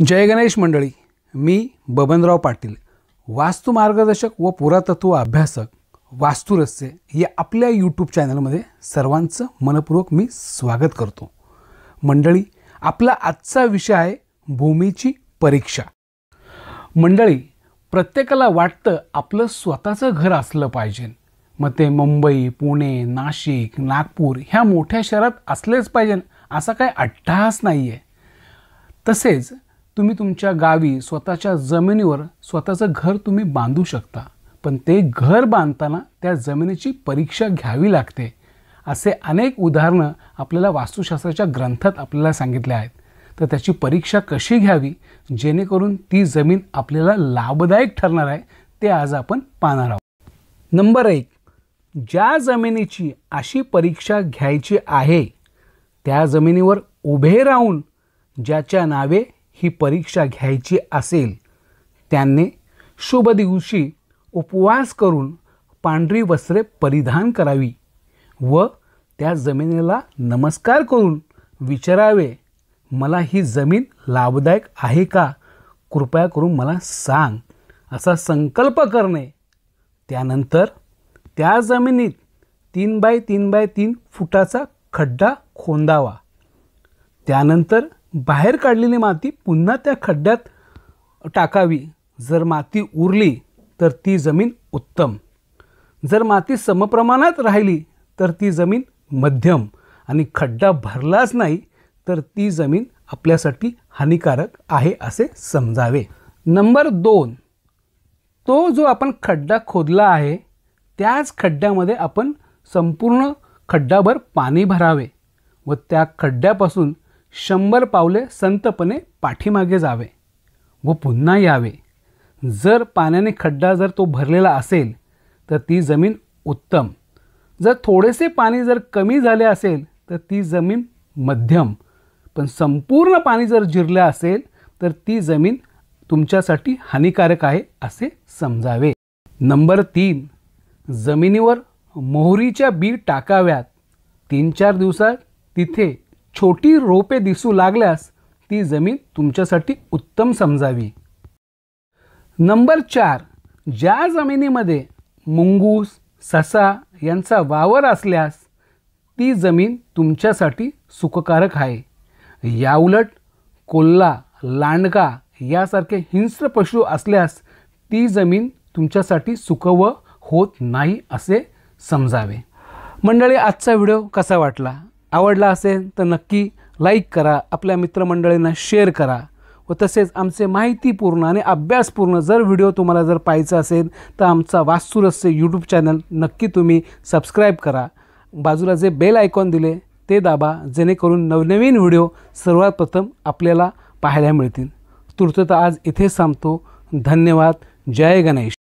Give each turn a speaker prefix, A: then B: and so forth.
A: जय गणेश मंडळी मी बबनराव पाटील वास्तू मार्गदर्शक व पुरातत्व अभ्यासक वास्तुरस्य या आपल्या यूट्यूब चॅनलमध्ये सर्वांचं मनपूर्वक मी स्वागत करतो मंडळी आपला आजचा विषय आहे भूमीची परीक्षा मंडळी प्रत्येकाला वाटतं आपलं स्वतःचं घर असलं पाहिजे मग ते मुंबई पुणे नाशिक नागपूर ह्या मोठ्या शहरात असलेच पाहिजे असा काही अट्टाहास नाही आहे तसेच तुम्ही तुमच्या गावी स्वतःच्या जमिनीवर स्वतःचं घर तुम्ही बांधू शकता पण ते घर बांधताना त्या जमिनीची परीक्षा घ्यावी लागते असे अनेक उदाहरणं आपल्याला वास्तुशास्त्राच्या ग्रंथात आपल्याला सांगितले आहेत तर त्याची परीक्षा कशी घ्यावी जेणेकरून ती जमीन आपल्याला लाभदायक ठरणार आहे ते आज आपण पाहणार आहोत नंबर एक ज्या जमिनीची अशी परीक्षा घ्यायची आहे त्या जमिनीवर उभे राहून ज्याच्या नावे ही परीक्षा घ्यायची असेल त्यांनी शुभ दिवशी उपवास करून पांढरी वस्त्रे परिधान करावी व त्या जमिनीला नमस्कार करून विचारावे मला ही जमीन लाभदायक आहे का कृपया करून मला सांग असा संकल्प करणे त्यानंतर त्या जमिनीत तीन बाय तीन बाय तीन फुटाचा खड्डा खोंदावा त्यानंतर बाहेर काढलेली माती पुन्हा त्या खड्ड्यात टाकावी जर माती उरली तर ती जमीन उत्तम जर माती समप्रमाणात राहिली तर ती जमीन मध्यम आणि खड्डा भरलाच नाही तर ती जमीन आपल्यासाठी हानिकारक आहे असे समजावे नंबर दोन तो जो आपण खड्डा खोदला आहे त्याच खड्ड्यामध्ये आपण संपूर्ण खड्डाभर पाणी भरावे व त्या खड्ड्यापासून शंभर पावले संतपणे पाठीमागे जावे व पुन्हा यावे जर पाण्याने खड्डा जर तो भरलेला असेल तर ती जमीन उत्तम जर थोडेसे पाणी जर कमी झाले असेल तर ती जमीन मध्यम पण संपूर्ण पाणी जर जिरलं असेल तर ती जमीन तुमच्यासाठी हानिकारक आहे असे समजावे नंबर तीन जमिनीवर मोहरीच्या बी टाकाव्यात तीन चार दिवसात तिथे छोटी रोपे दिसू लागल्यास ती जमीन तुमच्यासाठी उत्तम समजावी नंबर चार ज्या जमिनीमध्ये मुंगूस ससा यांचा वावर असल्यास ती जमीन तुमच्यासाठी सुखकारक आहे याउलट कोल्हा लांडगा यासारखे हिंस्र पशु असल्यास ती जमीन तुमच्यासाठी सुखव होत नाही असे समजावे मंडळी आजचा व्हिडिओ कसा वाटला आवडला असेल तर नक्की लाईक करा आपल्या मित्रमंडळींना शेअर करा व तसेच आमचे माहितीपूर्ण आणि अभ्यासपूर्ण जर व्हिडिओ तुम्हाला जर पाहायचा असेल तर आमचा वास्तुरस्य यूट्यूब चॅनल नक्की तुम्ही सबस्क्राईब करा बाजूला जे बेल आयकॉन दिले ते दाबा जेणेकरून नवनवीन व्हिडिओ सर्वात प्रथम आपल्याला पाहायला मिळतील तूर्तता आज इथे थांबतो धन्यवाद जय गणेश